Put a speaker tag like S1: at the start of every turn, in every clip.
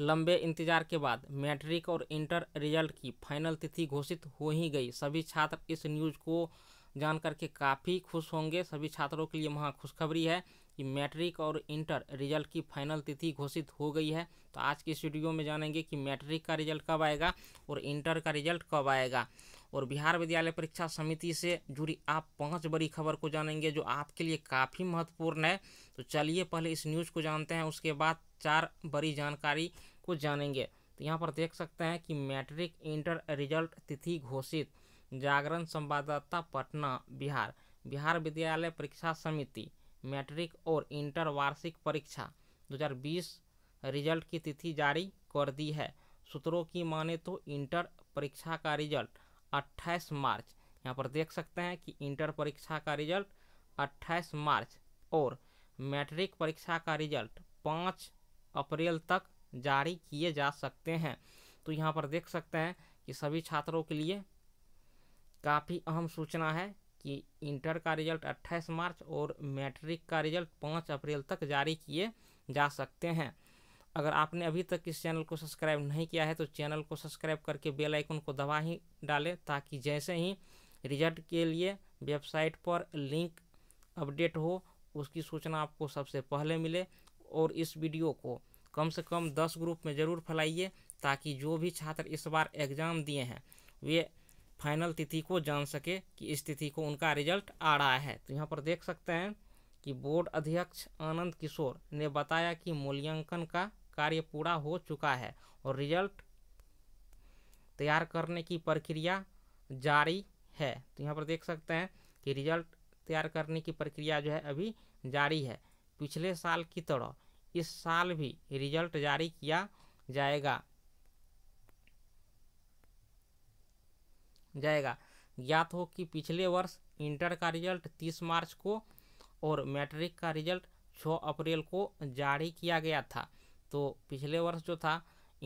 S1: लंबे इंतजार के बाद मैट्रिक और इंटर रिजल्ट की फाइनल तिथि घोषित हो ही गई सभी छात्र इस न्यूज़ को जान करके काफ़ी खुश होंगे सभी छात्रों के लिए वहाँ खुशखबरी है कि मैट्रिक और इंटर रिजल्ट की फाइनल तिथि घोषित हो गई है तो आज की इस वीडियो में जानेंगे कि मैट्रिक का रिजल्ट कब आएगा और इंटर का रिजल्ट कब आएगा और बिहार विद्यालय परीक्षा समिति से जुड़ी आप पांच बड़ी खबर को जानेंगे जो आपके लिए काफ़ी महत्वपूर्ण है तो चलिए पहले इस न्यूज़ को जानते हैं उसके बाद चार बड़ी जानकारी को जानेंगे तो यहाँ पर देख सकते हैं कि मैट्रिक इंटर रिजल्ट तिथि घोषित जागरण संवाददाता पटना बिहार बिहार विद्यालय परीक्षा समिति मैट्रिक और इंटर वार्षिक परीक्षा 2020 रिजल्ट की तिथि जारी कर दी है सूत्रों की माने तो इंटर परीक्षा का रिजल्ट 28 मार्च यहाँ पर देख सकते हैं कि इंटर परीक्षा का रिजल्ट 28 मार्च और मैट्रिक परीक्षा का रिजल्ट 5 अप्रैल तक जारी किए जा सकते हैं तो यहाँ पर देख सकते हैं कि सभी छात्रों के लिए काफ़ी अहम सूचना है कि इंटर का रिजल्ट 28 मार्च और मैट्रिक का रिजल्ट 5 अप्रैल तक जारी किए जा सकते हैं अगर आपने अभी तक इस चैनल को सब्सक्राइब नहीं किया है तो चैनल को सब्सक्राइब करके बेल आइकन को दबा ही डालें ताकि जैसे ही रिजल्ट के लिए वेबसाइट पर लिंक अपडेट हो उसकी सूचना आपको सबसे पहले मिले और इस वीडियो को कम से कम दस ग्रुप में ज़रूर फैलाइए ताकि जो भी छात्र इस बार एग्ज़ाम दिए हैं वे फाइनल तिथि को जान सके कि इस तिथि को उनका रिजल्ट आ रहा है तो यहाँ पर देख सकते हैं कि बोर्ड अध्यक्ष आनंद किशोर ने बताया कि मूल्यांकन का कार्य पूरा हो चुका है और रिजल्ट तैयार करने की प्रक्रिया जारी है तो यहाँ पर देख सकते हैं कि रिजल्ट तैयार करने की प्रक्रिया जो है अभी जारी है पिछले साल की तरह इस साल भी रिजल्ट जारी किया जाएगा जाएगा ज्ञात हो कि पिछले वर्ष इंटर का रिजल्ट 30 मार्च को और मैट्रिक का रिजल्ट 6 अप्रैल को जारी किया गया था तो पिछले वर्ष जो था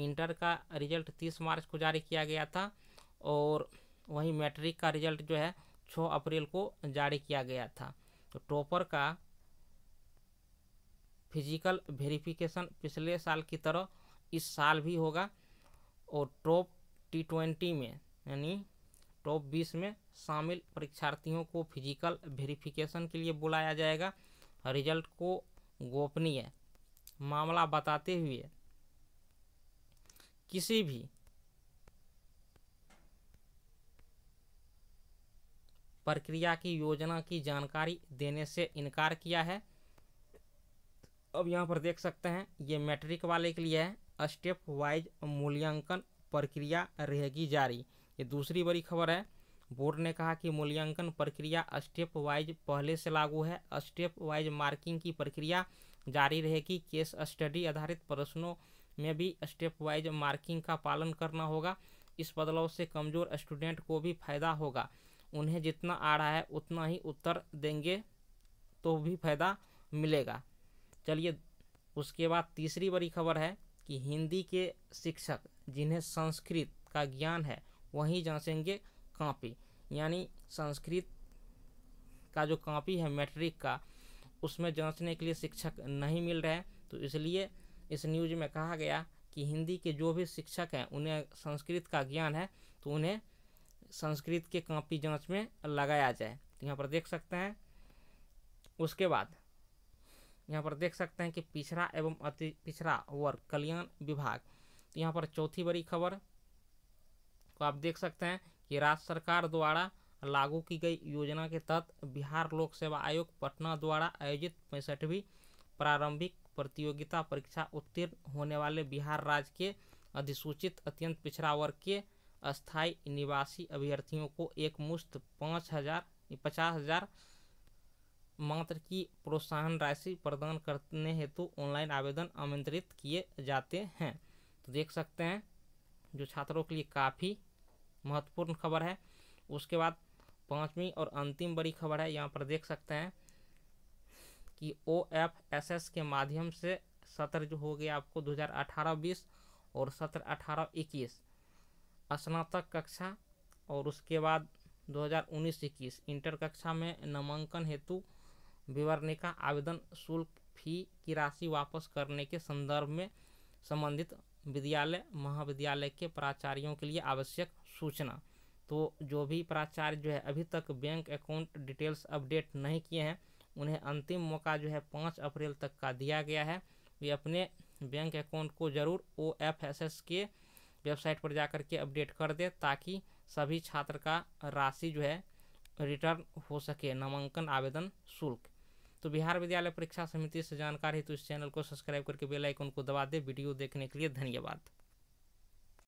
S1: इंटर का रिजल्ट 30 मार्च को जारी किया गया था और वहीं मैट्रिक का रिजल्ट जो है 6 अप्रैल को जारी किया गया था तो टॉपर का फिजिकल वेरिफिकेशन पिछले साल की तरह इस साल भी होगा और टॉप टी ट्वेंटी में यानी टॉप बीस में शामिल परीक्षार्थियों को फिजिकल वेरिफिकेशन के लिए बुलाया जाएगा रिजल्ट को गोपनीय मामला बताते हुए किसी भी प्रक्रिया की योजना की जानकारी देने से इनकार किया है अब यहाँ पर देख सकते हैं ये मैट्रिक वाले के लिए है स्टेप वाइज मूल्यांकन प्रक्रिया रहेगी जारी ये दूसरी बड़ी खबर है बोर्ड ने कहा कि मूल्यांकन प्रक्रिया स्टेप वाइज पहले से लागू है स्टेप वाइज मार्किंग की प्रक्रिया जारी रहेगी केस स्टडी आधारित प्रश्नों में भी स्टेप वाइज मार्किंग का पालन करना होगा इस बदलाव से कमज़ोर स्टूडेंट को भी फायदा होगा उन्हें जितना आ रहा है उतना ही उत्तर देंगे तो भी फायदा मिलेगा चलिए उसके बाद तीसरी बड़ी खबर है कि हिंदी के शिक्षक जिन्हें संस्कृत का ज्ञान है वही जांचेंगे कापी यानी संस्कृत का जो कापी है मैट्रिक का उसमें जांचने के लिए शिक्षक नहीं मिल रहे हैं तो इसलिए इस न्यूज में कहा गया कि हिंदी के जो भी शिक्षक हैं उन्हें संस्कृत का ज्ञान है तो उन्हें संस्कृत के कॉपी जांच में लगाया जाए तो यहाँ पर देख सकते हैं उसके बाद यहाँ पर देख सकते हैं कि पिछड़ा एवं अति पिछड़ा वर्ग कल्याण विभाग तो यहाँ पर चौथी बड़ी खबर को तो आप देख सकते हैं कि राज्य सरकार द्वारा लागू की गई योजना के तहत बिहार लोक सेवा आयोग पटना द्वारा आयोजित पैंसठवीं प्रारंभिक प्रतियोगिता परीक्षा उत्तीर्ण होने वाले बिहार राज्य के अधिसूचित अत्यंत पिछड़ा वर्ग के अस्थायी निवासी अभ्यर्थियों को एक मुश्त पाँच हजार पचास हजार मात्र की प्रोत्साहन राशि प्रदान करने हेतु ऑनलाइन आवेदन आमंत्रित किए जाते हैं तो देख सकते हैं जो छात्रों के लिए काफ़ी महत्वपूर्ण खबर है उसके बाद पाँचवीं और अंतिम बड़ी खबर है यहाँ पर देख सकते हैं कि ओ एफ एस एस के माध्यम से सत्र जो हो गया आपको 2018-20 और सत्र 18-21 स्नातक कक्षा और उसके बाद 2019-21 इंटर कक्षा में नामांकन हेतु विवरणी का आवेदन शुल्क फी की राशि वापस करने के संदर्भ में संबंधित विद्यालय महाविद्यालय के प्राचार्यों के लिए आवश्यक सूचना तो जो भी प्राचार्य जो है अभी तक बैंक अकाउंट डिटेल्स अपडेट नहीं किए हैं उन्हें अंतिम मौका जो है पाँच अप्रैल तक का दिया गया है वे अपने बैंक अकाउंट को ज़रूर ओ एफ एस एस के वेबसाइट पर जाकर के अपडेट कर दे ताकि सभी छात्र का राशि जो है रिटर्न हो सके नामांकन आवेदन शुल्क तो बिहार विद्यालय परीक्षा समिति से जानकारी तो इस चैनल को सब्सक्राइब करके बेल आइकन को दबा दे वीडियो देखने के लिए धन्यवाद